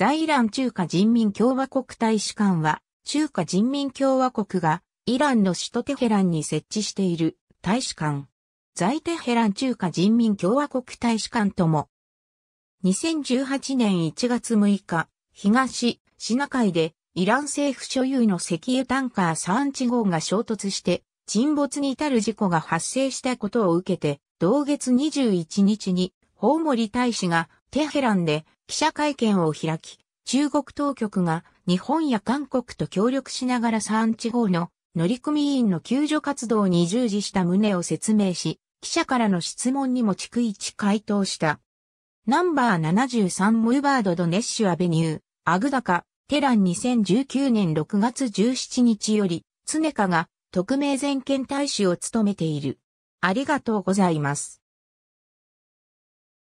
在イラン中華人民共和国大使館は、中華人民共和国がイランの首都テヘランに設置している大使館。在テヘラン中華人民共和国大使館とも、2018年1月6日、東シナ海でイラン政府所有の石油タンカーサーンチ号が衝突して沈没に至る事故が発生したことを受けて、同月21日に、ホウモリ大使がテヘランで記者会見を開き、中国当局が日本や韓国と協力しながら山地方の乗組員の救助活動に従事した旨を説明し、記者からの質問にも逐一回答した。ナンバー73ムーバードドネッシュアベニュー、アグダカ、テラン2019年6月17日より、常ネが特命全権大使を務めている。ありがとうございます。